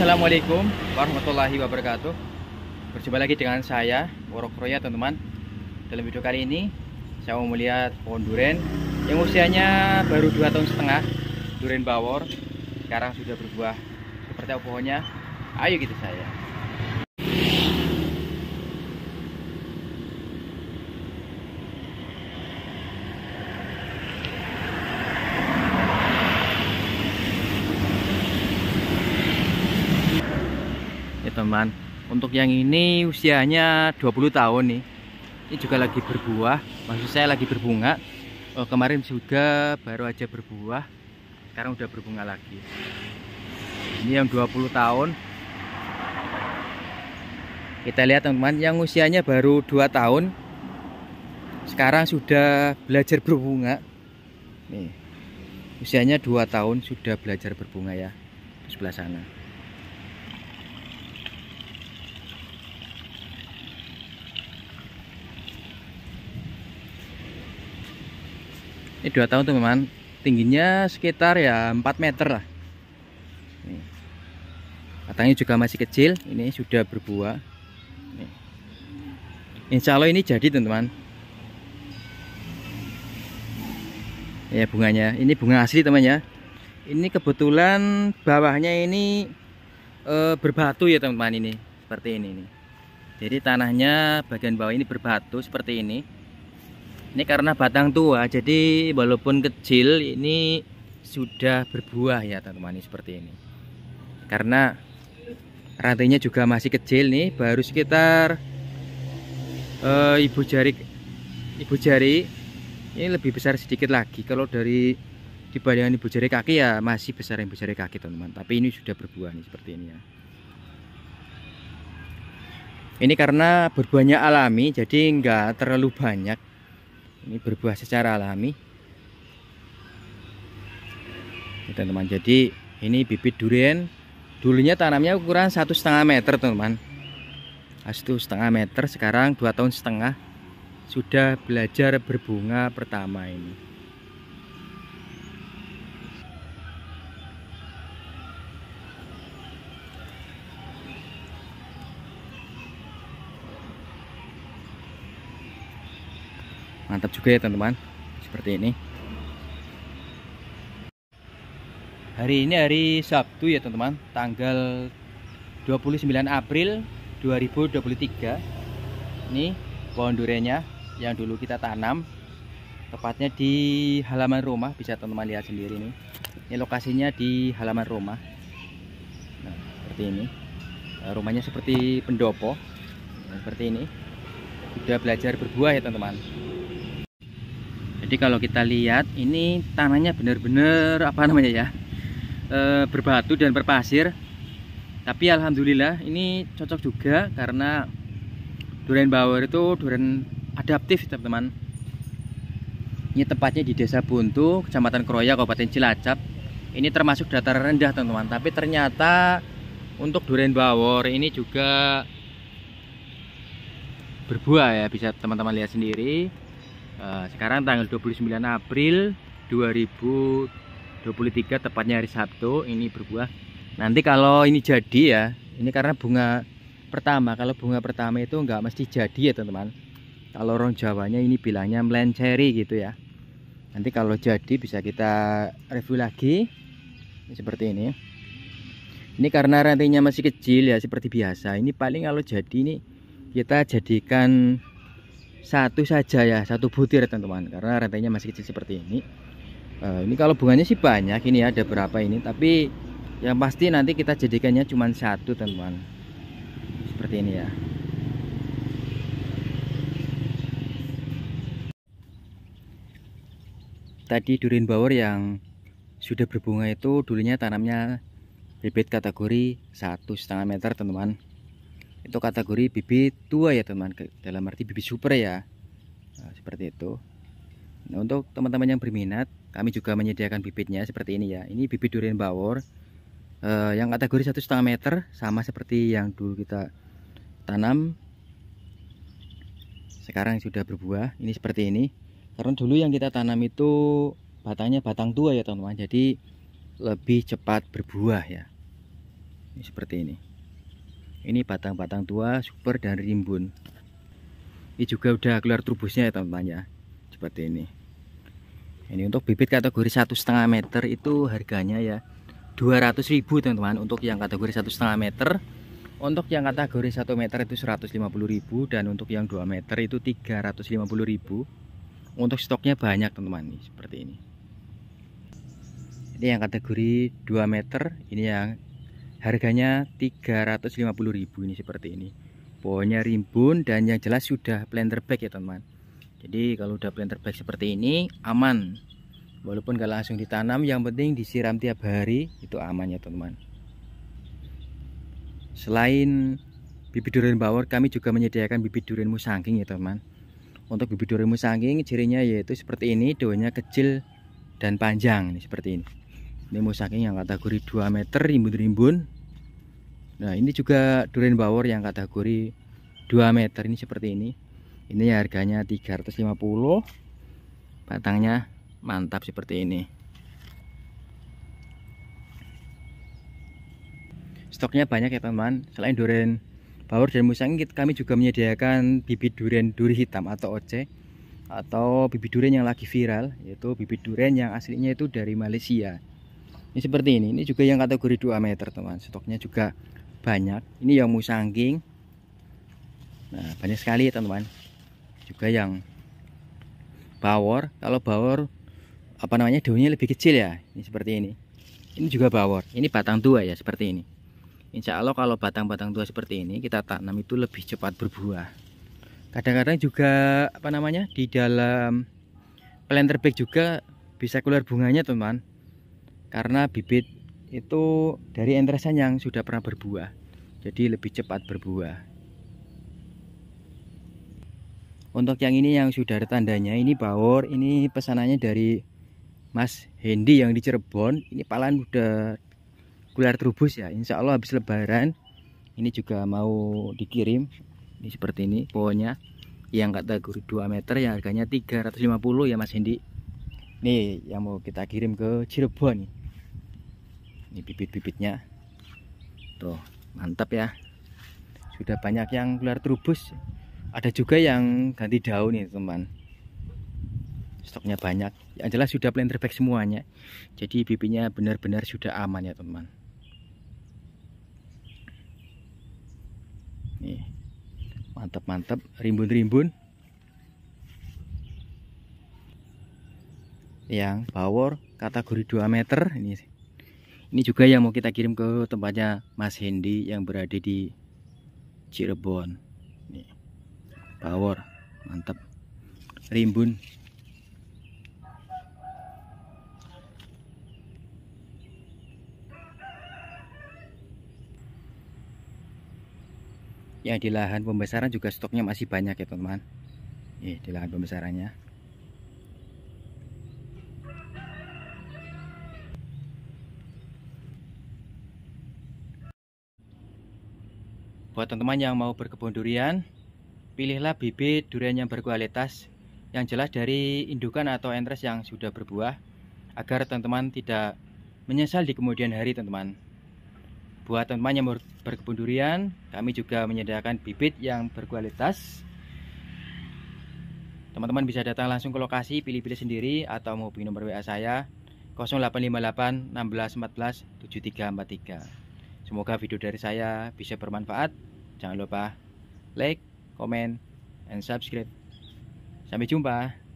Assalamualaikum warahmatullahi wabarakatuh Berjumpa lagi dengan saya Borok Roya teman-teman Dalam video kali ini Saya mau melihat pohon durian Yang usianya baru 2 tahun setengah Durian bawor Sekarang sudah berbuah Seperti apa pohonnya Ayo gitu saya teman-teman untuk yang ini usianya 20 tahun nih ini juga lagi berbuah maksud saya lagi berbunga oh, kemarin sudah baru aja berbuah sekarang udah berbunga lagi ini yang 20 tahun kita lihat teman-teman yang usianya baru 2 tahun sekarang sudah belajar berbunga nih usianya 2 tahun sudah belajar berbunga ya di sebelah sana ini eh, dua tahun tuh teman tingginya sekitar ya 4 meter lah ini. batangnya juga masih kecil ini sudah berbuah Insya Allah ini jadi teman-teman ya bunganya ini bunga asli teman ya ini kebetulan bawahnya ini e, berbatu ya teman-teman ini seperti ini nih. jadi tanahnya bagian bawah ini berbatu seperti ini ini karena batang tua jadi walaupun kecil ini sudah berbuah ya teman-teman seperti ini karena rantainya juga masih kecil nih baru sekitar uh, ibu jari ibu jari ini lebih besar sedikit lagi kalau dari dibandingkan ibu jari kaki ya masih besar ibu jari kaki teman-teman tapi ini sudah berbuah nih seperti ini ya ini karena berbuahnya alami jadi enggak terlalu banyak ini berbuah secara alami teman-teman jadi ini bibit durian dulunya tanamnya ukuran satu setengah meter teman-teman ah, satu setengah meter sekarang dua tahun setengah sudah belajar berbunga pertama ini mantap juga ya teman-teman seperti ini hari ini hari Sabtu ya teman-teman tanggal 29 April 2023 ini pohon durenya yang dulu kita tanam tepatnya di halaman rumah bisa teman-teman lihat sendiri ini ini lokasinya di halaman rumah nah, seperti ini eh, rumahnya seperti pendopo nah, seperti ini sudah belajar berbuah ya teman-teman jadi kalau kita lihat ini tanahnya benar-benar apa namanya ya e, berbatu dan berpasir tapi alhamdulillah ini cocok juga karena durian bawor itu durian adaptif teman-teman ini tempatnya di desa Buntu kecamatan Kroya Kabupaten Cilacap ini termasuk dataran rendah teman-teman tapi ternyata untuk durian bawor ini juga berbuah ya bisa teman-teman lihat sendiri Eh, sekarang tanggal 29 April 2023 tepatnya hari Sabtu ini berbuah nanti kalau ini jadi ya ini karena bunga pertama kalau bunga pertama itu nggak mesti jadi ya teman-teman kalau orang Jawanya ini bilangnya melenceri gitu ya nanti kalau jadi bisa kita review lagi ini seperti ini ini karena rantingnya masih kecil ya seperti biasa ini paling kalau jadi ini kita jadikan satu saja ya satu butir teman-teman karena rantainya masih kecil seperti ini uh, ini kalau bunganya sih banyak ini ya, ada berapa ini tapi yang pasti nanti kita jadikannya cuma satu teman-teman seperti ini ya tadi durian bawor yang sudah berbunga itu dulunya tanamnya bibit kategori satu setengah meter teman-teman itu kategori bibit tua ya teman dalam arti bibit super ya. Nah, seperti itu. Nah, untuk teman-teman yang berminat, kami juga menyediakan bibitnya seperti ini ya. Ini bibit durian bawor eh, yang kategori satu setengah meter sama seperti yang dulu kita tanam. Sekarang sudah berbuah. Ini seperti ini. Karena dulu yang kita tanam itu batangnya batang tua ya teman-teman. Jadi lebih cepat berbuah ya. Ini seperti ini ini batang-batang tua super dan rimbun ini juga udah keluar trubusnya ya teman-teman ya seperti ini ini untuk bibit kategori satu setengah meter itu harganya ya 200.000 teman-teman untuk yang kategori satu setengah meter untuk yang kategori 1 meter itu 150.000 dan untuk yang 2 meter itu 350.000 untuk stoknya banyak teman-teman nih seperti ini ini yang kategori 2 meter ini yang Harganya 350.000 ini seperti ini. Pohonnya rimbun dan yang jelas sudah planter bag ya teman-teman. Jadi kalau udah planter bag seperti ini aman. Walaupun gak langsung ditanam yang penting disiram tiap hari itu aman ya teman-teman. Selain bibit durian bawor kami juga menyediakan bibit durian musangking ya teman-teman. Untuk bibit durian musangking cirinya yaitu seperti ini daunnya kecil dan panjang ini seperti ini. Nemo saking yang kategori 2 meter rimbun-rimbun. Nah, ini juga durian bawor yang kategori 2 meter ini seperti ini. Ini harganya 350. Batangnya mantap seperti ini. Stoknya banyak ya teman Selain durian bawor dan musang kami juga menyediakan bibit durian duri hitam atau OC atau bibit durian yang lagi viral yaitu bibit durian yang aslinya itu dari Malaysia ini seperti ini ini juga yang kategori 2 meter teman stoknya juga banyak ini yang musangking nah banyak sekali teman-teman juga yang bawor kalau bawor apa namanya daunnya lebih kecil ya ini seperti ini ini juga bawor ini batang tua ya seperti ini Insya Allah kalau batang-batang tua seperti ini kita tanam itu lebih cepat berbuah kadang-kadang juga apa namanya di dalam planter bag juga bisa keluar bunganya teman karena bibit itu dari entresan yang sudah pernah berbuah jadi lebih cepat berbuah untuk yang ini yang sudah ada tandanya ini baur ini pesanannya dari Mas Hendy yang di Cirebon ini palan udah gular trubus ya Insya Allah habis lebaran ini juga mau dikirim ini seperti ini pohonnya yang kata guru 2 meter yang harganya 350 ya Mas Hendy nih yang mau kita kirim ke Cirebon nih ini bibit-bibitnya tuh mantap ya sudah banyak yang keluar trubus ada juga yang ganti daun nih teman stoknya banyak yang jelas sudah planter back semuanya jadi bibitnya benar-benar sudah aman ya teman Ini mantap-mantap rimbun-rimbun yang power kategori 2 meter ini sih ini juga yang mau kita kirim ke tempatnya Mas Hendy yang berada di Cirebon nih power mantap rimbun yang di lahan pembesaran juga stoknya masih banyak ya teman-teman eh, di lahan pembesarannya buat teman-teman yang mau berkebun durian pilihlah bibit durian yang berkualitas yang jelas dari indukan atau entres yang sudah berbuah agar teman-teman tidak menyesal di kemudian hari teman-teman buat teman-teman yang berkebun durian kami juga menyediakan bibit yang berkualitas teman-teman bisa datang langsung ke lokasi pilih-pilih sendiri atau menghubungi nomor WA saya 0858 16 14 7343 Semoga video dari saya bisa bermanfaat. Jangan lupa like, comment, and subscribe. Sampai jumpa.